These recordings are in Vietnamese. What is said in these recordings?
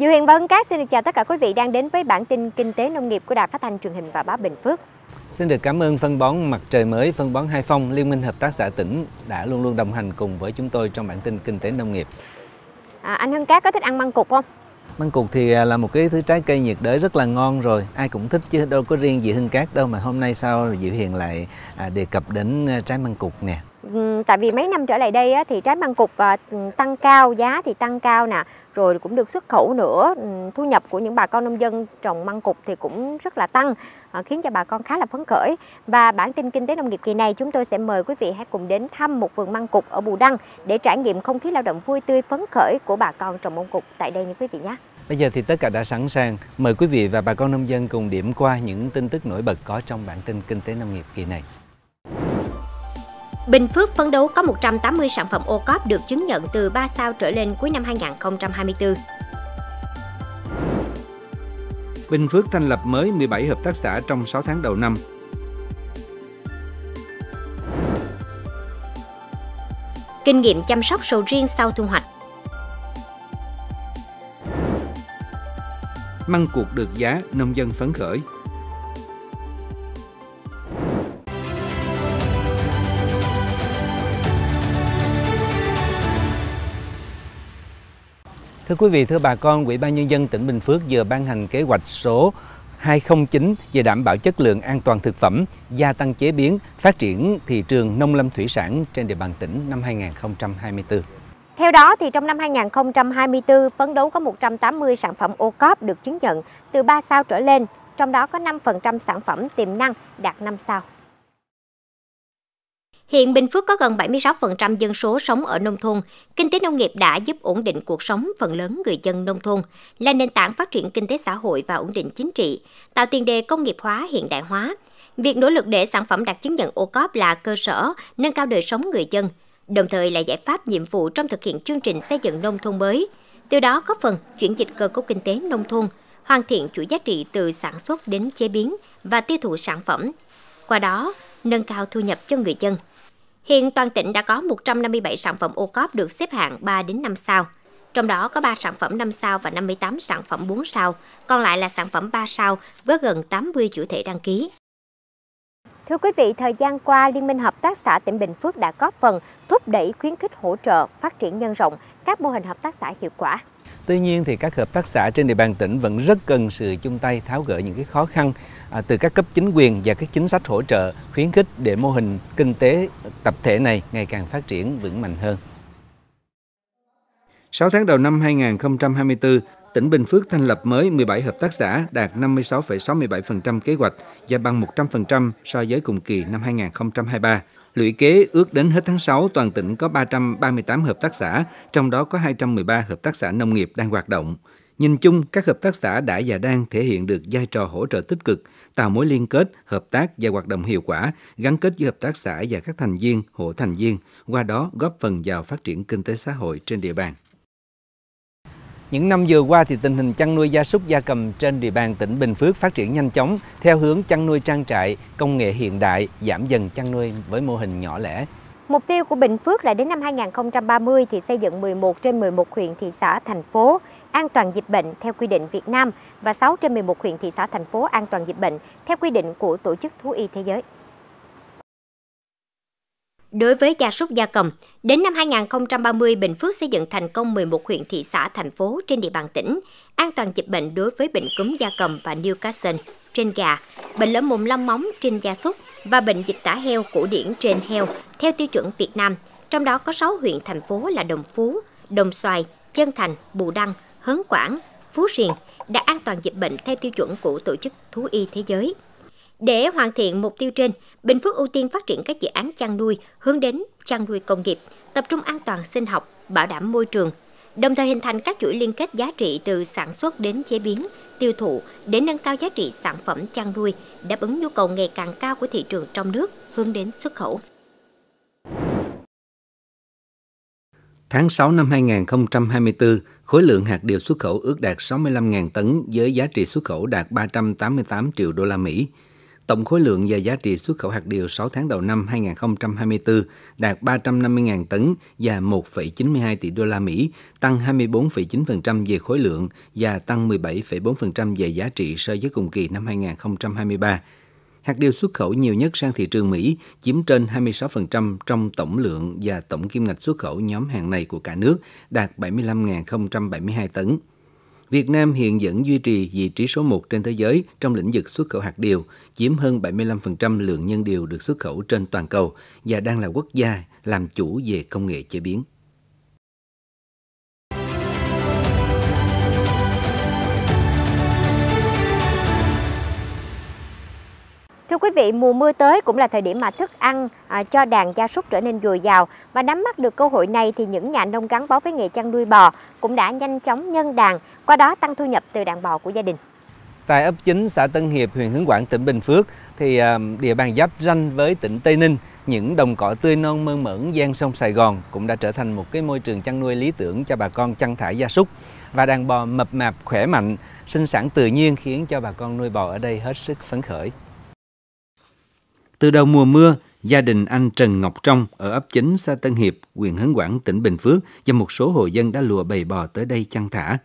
Diệu Hiền và Hưng Cát xin được chào tất cả quý vị đang đến với bản tin Kinh tế Nông nghiệp của Đài Phát thanh truyền hình và báo Bình Phước. Xin được cảm ơn phân bón Mặt Trời Mới, phân bón Hai Phong, Liên minh Hợp tác xã tỉnh đã luôn luôn đồng hành cùng với chúng tôi trong bản tin Kinh tế Nông nghiệp. À, anh Hưng Cát có thích ăn măng cục không? Măng cụt thì à, là một cái thứ trái cây nhiệt đới rất là ngon rồi Ai cũng thích chứ đâu có riêng gì Hưng Cát đâu Mà hôm nay sao Dự Hiền lại à, đề cập đến à, trái măng cụt nè tại vì mấy năm trở lại đây thì trái măng cục à, tăng cao giá thì tăng cao nè rồi cũng được xuất khẩu nữa thu nhập của những bà con nông dân trồng măng cục thì cũng rất là tăng à, khiến cho bà con khá là phấn khởi và bản tin kinh tế nông nghiệp kỳ này chúng tôi sẽ mời quý vị hãy cùng đến thăm một vườn măng cục ở Bù Đăng để trải nghiệm không khí lao động vui tươi phấn khởi của bà con trồng măng cục tại đây nha quý vị nhé Bây giờ thì tất cả đã sẵn sàng. Mời quý vị và bà con nông dân cùng điểm qua những tin tức nổi bật có trong bản tin Kinh tế Nông nghiệp kỳ này. Bình Phước phấn đấu có 180 sản phẩm ô cóp được chứng nhận từ 3 sao trở lên cuối năm 2024. Bình Phước thành lập mới 17 hợp tác xã trong 6 tháng đầu năm. Kinh nghiệm chăm sóc sầu riêng sau thu hoạch Măng cuộc được giá, nông dân phấn khởi. Thưa quý vị, thưa bà con, Ủy ban Nhân dân tỉnh Bình Phước vừa ban hành kế hoạch số 209 về đảm bảo chất lượng an toàn thực phẩm, gia tăng chế biến, phát triển thị trường nông lâm thủy sản trên địa bàn tỉnh năm 2024. Theo đó, thì trong năm 2024, phấn đấu có 180 sản phẩm ô cóp được chứng nhận từ 3 sao trở lên, trong đó có 5% sản phẩm tiềm năng đạt 5 sao. Hiện Bình Phước có gần 76% dân số sống ở nông thôn. Kinh tế nông nghiệp đã giúp ổn định cuộc sống phần lớn người dân nông thôn, là nền tảng phát triển kinh tế xã hội và ổn định chính trị, tạo tiền đề công nghiệp hóa hiện đại hóa. Việc nỗ lực để sản phẩm đạt chứng nhận ô là cơ sở nâng cao đời sống người dân, đồng thời là giải pháp nhiệm vụ trong thực hiện chương trình xây dựng nông thôn mới. Từ đó góp phần chuyển dịch cơ cấu kinh tế nông thôn, hoàn thiện chuỗi giá trị từ sản xuất đến chế biến và tiêu thụ sản phẩm. Qua đó, nâng cao thu nhập cho người dân. Hiện toàn tỉnh đã có 157 sản phẩm ô cóp được xếp hạng 3 đến 5 sao. Trong đó có 3 sản phẩm 5 sao và 58 sản phẩm 4 sao, còn lại là sản phẩm 3 sao với gần 80 chủ thể đăng ký. Thưa quý vị, thời gian qua, Liên minh Hợp tác xã tỉnh Bình Phước đã góp phần thúc đẩy khuyến khích hỗ trợ phát triển nhân rộng các mô hình hợp tác xã hiệu quả. Tuy nhiên thì các hợp tác xã trên địa bàn tỉnh vẫn rất cần sự chung tay tháo gỡ những cái khó khăn à, từ các cấp chính quyền và các chính sách hỗ trợ khuyến khích để mô hình kinh tế tập thể này ngày càng phát triển vững mạnh hơn. 6 tháng đầu năm 2024, tỉnh Bình Phước thành lập mới 17 hợp tác xã đạt 56,67% kế hoạch và bằng 100% so với cùng kỳ năm 2023. Lũy kế ước đến hết tháng 6, toàn tỉnh có 338 hợp tác xã, trong đó có 213 hợp tác xã nông nghiệp đang hoạt động. Nhìn chung, các hợp tác xã đã và đang thể hiện được vai trò hỗ trợ tích cực, tạo mối liên kết, hợp tác và hoạt động hiệu quả, gắn kết giữa hợp tác xã và các thành viên, hộ thành viên, qua đó góp phần vào phát triển kinh tế xã hội trên địa bàn. Những năm vừa qua thì tình hình chăn nuôi gia súc gia cầm trên địa bàn tỉnh Bình Phước phát triển nhanh chóng theo hướng chăn nuôi trang trại, công nghệ hiện đại, giảm dần chăn nuôi với mô hình nhỏ lẻ. Mục tiêu của Bình Phước là đến năm 2030 thì xây dựng 11 trên 11 huyện thị xã thành phố an toàn dịch bệnh theo quy định Việt Nam và 6 trên 11 huyện thị xã thành phố an toàn dịch bệnh theo quy định của Tổ chức Thú y Thế giới. Đối với gia súc gia cầm, đến năm 2030, Bình Phước xây dựng thành công 11 huyện thị xã thành phố trên địa bàn tỉnh, an toàn dịch bệnh đối với bệnh cúm gia cầm và Newcastle trên gà, bệnh lở mồm long móng trên gia súc và bệnh dịch tả heo cổ điển trên heo theo tiêu chuẩn Việt Nam, trong đó có 6 huyện thành phố là Đồng Phú, Đồng Xoài, Chân Thành, Bù Đăng, Hớn Quảng, Phú Riền đã an toàn dịch bệnh theo tiêu chuẩn của Tổ chức Thú y Thế giới. Để hoàn thiện mục tiêu trên, Bình Phước ưu tiên phát triển các dự án chăn nuôi hướng đến chăn nuôi công nghiệp, tập trung an toàn sinh học, bảo đảm môi trường, đồng thời hình thành các chuỗi liên kết giá trị từ sản xuất đến chế biến, tiêu thụ để nâng cao giá trị sản phẩm chăn nuôi, đáp ứng nhu cầu ngày càng cao của thị trường trong nước hướng đến xuất khẩu. Tháng 6 năm 2024, khối lượng hạt điều xuất khẩu ước đạt 65.000 tấn với giá trị xuất khẩu đạt 388 triệu đô la Mỹ, Tổng khối lượng và giá trị xuất khẩu hạt điều 6 tháng đầu năm 2024 đạt 350.000 tấn và 1,92 tỷ đô la Mỹ, tăng 24,9% về khối lượng và tăng 17,4% về giá trị so với cùng kỳ năm 2023. Hạt điều xuất khẩu nhiều nhất sang thị trường Mỹ, chiếm trên 26% trong tổng lượng và tổng kim ngạch xuất khẩu nhóm hàng này của cả nước, đạt 75.072 tấn. Việt Nam hiện vẫn duy trì vị trí số 1 trên thế giới trong lĩnh vực xuất khẩu hạt điều, chiếm hơn 75% lượng nhân điều được xuất khẩu trên toàn cầu và đang là quốc gia làm chủ về công nghệ chế biến. quý vị, mùa mưa tới cũng là thời điểm mà thức ăn à, cho đàn gia súc trở nên dồi dào và nắm bắt được cơ hội này thì những nhà nông gắn bó với nghề chăn nuôi bò cũng đã nhanh chóng nhân đàn, qua đó tăng thu nhập từ đàn bò của gia đình. Tại ấp 9 xã Tân Hiệp, huyện hướng Quảng, tỉnh Bình Phước thì à, địa bàn giáp ranh với tỉnh Tây Ninh, những đồng cỏ tươi non mơn mởn gian sông Sài Gòn cũng đã trở thành một cái môi trường chăn nuôi lý tưởng cho bà con chăn thả gia súc và đàn bò mập mạp khỏe mạnh, sinh sản tự nhiên khiến cho bà con nuôi bò ở đây hết sức phấn khởi. Từ đầu mùa mưa, gia đình anh Trần Ngọc Trong ở ấp chính xã Tân Hiệp, huyện Hấn Quảng, tỉnh Bình Phước và một số hộ dân đã lùa bầy bò tới đây chăn thả.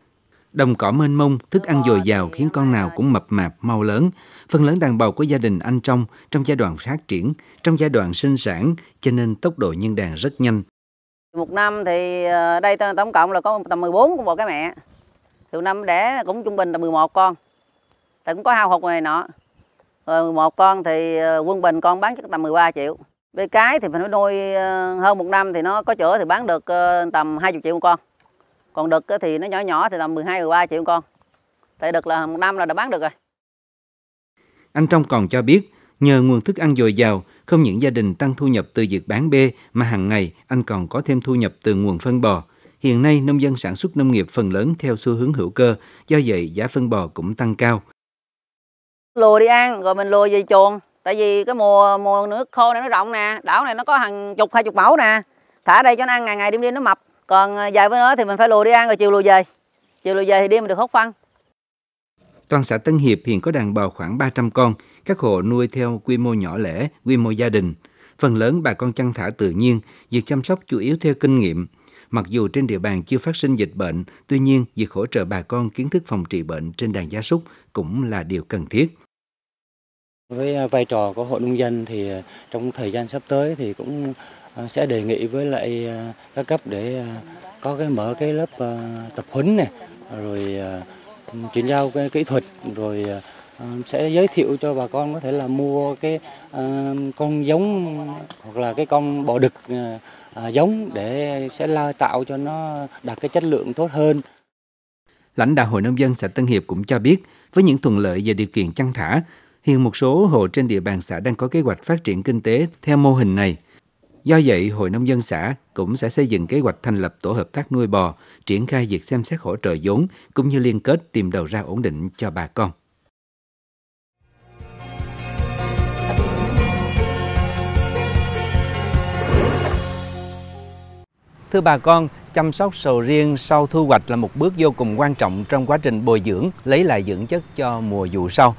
Đồng cỏ mênh mông, thức ăn dồi dào khiến con nào cũng mập mạp, mau lớn. Phần lớn đàn bầu của gia đình anh Trong trong giai đoạn phát triển, trong giai đoạn sinh sản, cho nên tốc độ nhân đàn rất nhanh. Một năm thì ờ, đây tổng cộng là có tầm 14 con bò cái mẹ. Từ năm đẻ cũng trung bình là 11 con. Tại cũng có hao hụt này nọ rồi một con thì ờ, quân bình con bán chắc tầm 13 triệu với cái thì phải nuôi ờ, hơn một năm thì nó có chữa thì bán được ờ, tầm 20 triệu một con còn đực thì nó nhỏ nhỏ thì tầm 12 13 triệu một con tại đực là một năm là đã bán được rồi anh Trong còn cho biết nhờ nguồn thức ăn dồi dào không những gia đình tăng thu nhập từ việc bán bê mà hàng ngày anh còn có thêm thu nhập từ nguồn phân bò hiện nay nông dân sản xuất nông nghiệp phần lớn theo xu hướng hữu cơ, do vậy giá phân bò cũng tăng cao lùa đi ăn rồi mình lùa về chuồng tại vì cái mùa mùa nước khô này nó rộng nè đảo này nó có hàng chục hai chục mẫu nè thả đây cho nó ăn ngày ngày đêm đêm nó mập còn dài với nó thì mình phải lùa đi ăn rồi chiều lùa về chiều lùa về thì đêm mình được hút phân toàn xã Tân Hiệp hiện có đàn bò khoảng 300 con, các hộ nuôi theo quy mô nhỏ lẻ, quy mô gia đình. Phần lớn bà con chăn thả tự nhiên, việc chăm sóc chủ yếu theo kinh nghiệm. Mặc dù trên địa bàn chưa phát sinh dịch bệnh, tuy nhiên việc hỗ trợ bà con kiến thức phòng trị bệnh trên đàn gia súc cũng là điều cần thiết. Với à, vai trò của hội nông dân thì à, trong thời gian sắp tới thì cũng à, sẽ đề nghị với lại các cấp để có cái mở cái lớp tập huấn này rồi chuyển giao cái kỹ thuật rồi sẽ giới thiệu cho bà con có thể là mua cái con giống hoặc là cái con bò đực giống để sẽ la tạo cho nó đạt cái chất lượng tốt hơn. Lãnh đạo Hội Nông dân xã Tân Hiệp cũng cho biết, với những thuận lợi và điều kiện chăn thả, Hiện một số hộ trên địa bàn xã đang có kế hoạch phát triển kinh tế theo mô hình này. Do vậy, Hội Nông dân xã cũng sẽ xây dựng kế hoạch thành lập tổ hợp tác nuôi bò, triển khai việc xem xét hỗ trợ vốn cũng như liên kết tìm đầu ra ổn định cho bà con. Thưa bà con, chăm sóc sầu riêng sau thu hoạch là một bước vô cùng quan trọng trong quá trình bồi dưỡng, lấy lại dưỡng chất cho mùa vụ sau.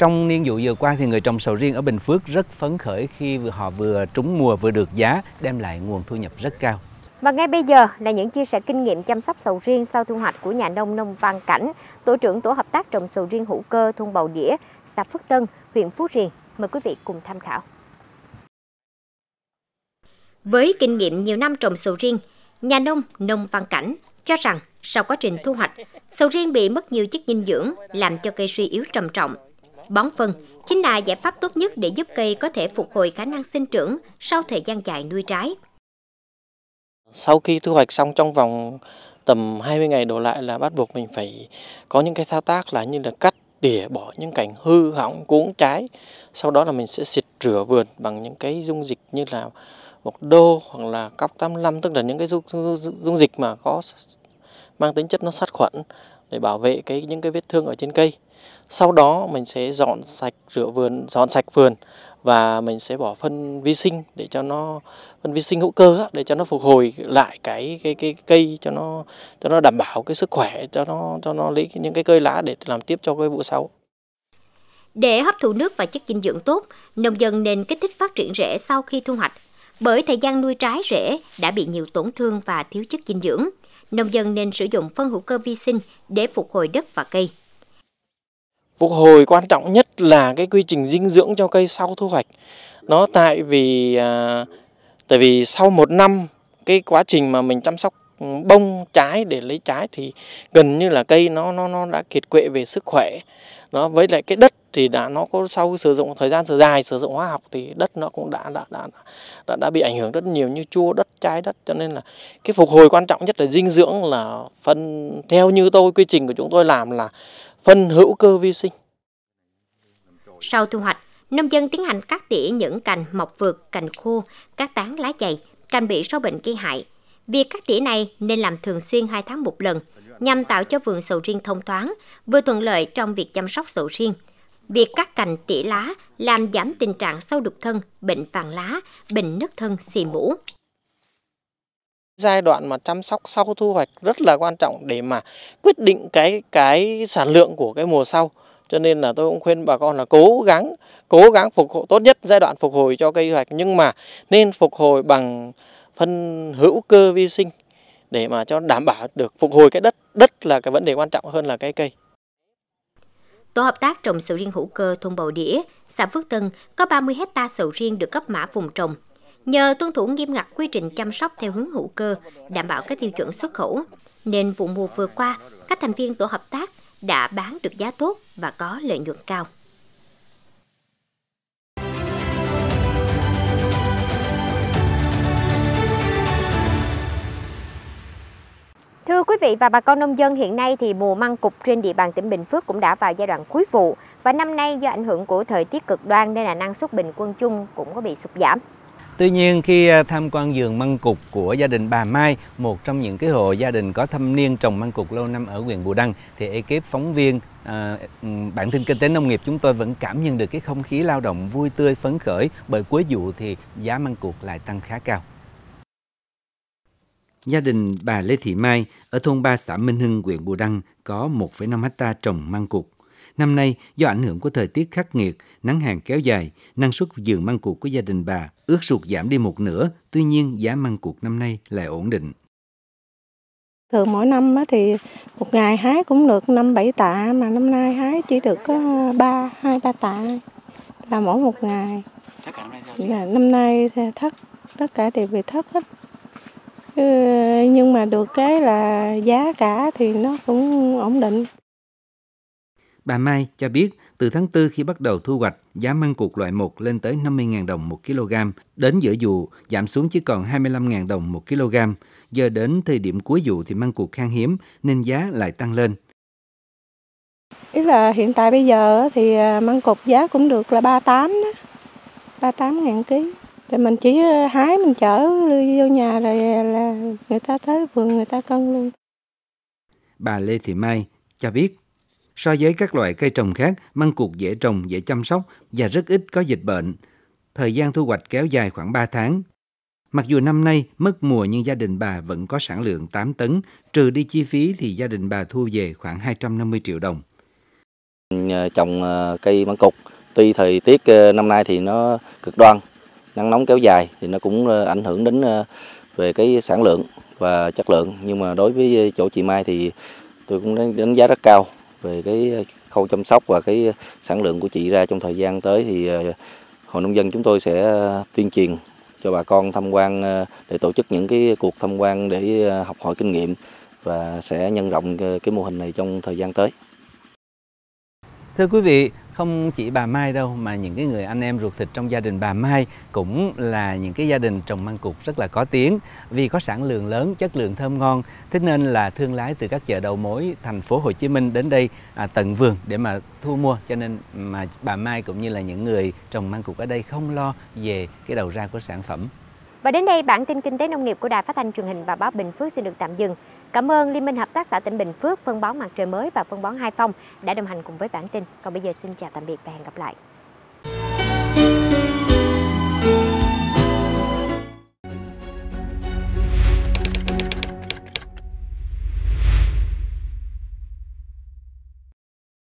Trong niên vụ vừa qua thì người trồng sầu riêng ở Bình Phước rất phấn khởi khi họ vừa trúng mùa vừa được giá đem lại nguồn thu nhập rất cao. Và ngay bây giờ là những chia sẻ kinh nghiệm chăm sóc sầu riêng sau thu hoạch của nhà nông Nông Văn Cảnh, tổ trưởng tổ hợp tác trồng sầu riêng hữu cơ thôn Bầu Đĩa, xã Phước Tân, huyện Phú Riềng. Mời quý vị cùng tham khảo. Với kinh nghiệm nhiều năm trồng sầu riêng, nhà nông Nông Văn Cảnh cho rằng sau quá trình thu hoạch, sầu riêng bị mất nhiều chất dinh dưỡng làm cho cây suy yếu trầm trọng bón phân chính là giải pháp tốt nhất để giúp cây có thể phục hồi khả năng sinh trưởng sau thời gian dài nuôi trái. Sau khi thu hoạch xong trong vòng tầm 20 ngày đổ lại là bắt buộc mình phải có những cái thao tác là như là cắt tỉa bỏ những cảnh hư hỏng cuốn trái sau đó là mình sẽ xịt rửa vườn bằng những cái dung dịch như là một đô hoặc là cóc 85 tức là những cái dung, dung, dung dịch mà có mang tính chất nó sát khuẩn để bảo vệ cái những cái vết thương ở trên cây sau đó mình sẽ dọn sạch rửa vườn, dọn sạch vườn và mình sẽ bỏ phân vi sinh để cho nó phân vi sinh hữu cơ để cho nó phục hồi lại cái cái cái cây cho nó cho nó đảm bảo cái sức khỏe cho nó cho nó lấy những cái cây lá để làm tiếp cho cái vụ sau. Để hấp thụ nước và chất dinh dưỡng tốt, nông dân nên kích thích phát triển rễ sau khi thu hoạch. Bởi thời gian nuôi trái rễ đã bị nhiều tổn thương và thiếu chất dinh dưỡng, nông dân nên sử dụng phân hữu cơ vi sinh để phục hồi đất và cây phục hồi quan trọng nhất là cái quy trình dinh dưỡng cho cây sau thu hoạch nó tại vì à, tại vì sau một năm cái quá trình mà mình chăm sóc bông trái để lấy trái thì gần như là cây nó nó nó đã kiệt quệ về sức khỏe nó với lại cái đất thì đã nó có sau sử dụng thời gian dài sử dụng hóa học thì đất nó cũng đã đã đã đã, đã bị ảnh hưởng rất nhiều như chua đất trái đất cho nên là cái phục hồi quan trọng nhất là dinh dưỡng là phân theo như tôi quy trình của chúng tôi làm là phân hữu cơ vi sinh. Sau thu hoạch, nông dân tiến hành cắt tỉa những cành mọc vượt, cành khô, các tán lá dày, cành bị sâu bệnh gây hại. Việc cắt tỉa này nên làm thường xuyên 2 tháng một lần, nhằm tạo cho vườn sầu riêng thông thoáng, vừa thuận lợi trong việc chăm sóc sầu riêng. Việc cắt cành tỉa lá làm giảm tình trạng sâu đục thân, bệnh vàng lá, bệnh nứt thân, xì mũ giai đoạn mà chăm sóc sau thu hoạch rất là quan trọng để mà quyết định cái cái sản lượng của cái mùa sau cho nên là tôi cũng khuyên bà con là cố gắng cố gắng phục hồi tốt nhất giai đoạn phục hồi cho cây hoạch nhưng mà nên phục hồi bằng phân hữu cơ vi sinh để mà cho đảm bảo được phục hồi cái đất đất là cái vấn đề quan trọng hơn là cái cây Tổ hợp tác trồng sầu riêng hữu cơ thôn Bầu Đĩa, xã Phước Tân có 30 hecta sầu riêng được cấp mã vùng trồng Nhờ tuân thủ nghiêm ngặt quy trình chăm sóc theo hướng hữu cơ, đảm bảo các tiêu chuẩn xuất khẩu, nên vụ mùa vừa qua, các thành viên tổ hợp tác đã bán được giá tốt và có lợi nhuận cao. Thưa quý vị và bà con nông dân, hiện nay thì mùa măng cục trên địa bàn tỉnh Bình Phước cũng đã vào giai đoạn cuối vụ và năm nay do ảnh hưởng của thời tiết cực đoan nên là năng suất bình quân chung cũng có bị sụt giảm. Tuy nhiên khi à, tham quan vườn măng cục của gia đình bà Mai, một trong những cái hộ gia đình có thâm niên trồng măng cục lâu năm ở huyện Bù Đăng thì ekip phóng viên à, bản tin kinh tế nông nghiệp chúng tôi vẫn cảm nhận được cái không khí lao động vui tươi phấn khởi bởi cuối vụ thì giá măng cục lại tăng khá cao. Gia đình bà Lê Thị Mai ở thôn 3 xã Minh Hưng, huyện Bù Đăng có 1,5 hecta trồng măng cục. Năm nay, do ảnh hưởng của thời tiết khắc nghiệt, nắng hạn kéo dài, năng suất vườn măng cụt của gia đình bà ước sụt giảm đi một nửa, tuy nhiên giá măng cụt năm nay lại ổn định. Thường mỗi năm thì một ngày hái cũng được 5-7 tạ, mà năm nay hái chỉ được có 3, 2-3 tạ là mỗi một ngày. năm nay Dạ, năm nay thì thất, tất cả đều bị thất hết. nhưng mà được cái là giá cả thì nó cũng ổn định. Bà Mai cho biết, từ tháng 4 khi bắt đầu thu hoạch, giá măng cụt loại 1 lên tới 50.000 đồng 1 kg, đến giữa vụ giảm xuống chỉ còn 25.000 đồng 1 kg. Giờ đến thời điểm cuối vụ thì măng cụt khan hiếm nên giá lại tăng lên. Ý là hiện tại bây giờ thì à, măng cụt giá cũng được là 38 đó, 38 ngàn ký. Thì mình chỉ à, hái mình chở đưa vô nhà rồi là người ta tới vườn người ta cân luôn. Bà Lê Thị Mai cho biết So với các loại cây trồng khác, măng cụt dễ trồng, dễ chăm sóc và rất ít có dịch bệnh. Thời gian thu hoạch kéo dài khoảng 3 tháng. Mặc dù năm nay mất mùa nhưng gia đình bà vẫn có sản lượng 8 tấn, trừ đi chi phí thì gia đình bà thu về khoảng 250 triệu đồng. Trồng ờ, cây măng cụt, tuy thời tiết ờ, năm nay thì nó cực đoan, nắng nóng kéo dài thì nó cũng ờ, ảnh hưởng đến về cái sản lượng và chất lượng nhưng mà đối với chỗ chị Mai thì tôi cũng đánh giá rất cao về cái khâu chăm sóc và cái sản lượng của chị ra trong thời gian tới thì ờ, hội nông dân chúng tôi sẽ tuyên truyền cho bà con tham quan ờ, để tổ chức những cái cuộc tham quan để ờ, học hỏi kinh nghiệm và sẽ nhân rộng cái mô hình này trong thời gian tới. Thưa quý vị, không chỉ bà Mai đâu mà những cái người anh em ruột thịt trong gia đình bà Mai cũng là những cái gia đình trồng măng cụt rất là có tiếng vì có sản lượng lớn, chất lượng thơm ngon. Thế nên là thương lái từ các chợ đầu mối thành phố Hồ Chí Minh đến đây à, tận vườn để mà thu mua cho nên mà bà Mai cũng như là những người trồng măng cụt ở đây không lo về cái đầu ra của sản phẩm. Và đến đây bản tin kinh tế nông nghiệp của Đài Phát thanh truyền hình và báo Bình Phước xin được tạm dừng. Cảm ơn Liên minh Hợp tác xã tỉnh Bình Phước, phân bón mặt trời mới và phân bón Hai Phong đã đồng hành cùng với bản tin. Còn bây giờ xin chào tạm biệt và hẹn gặp lại.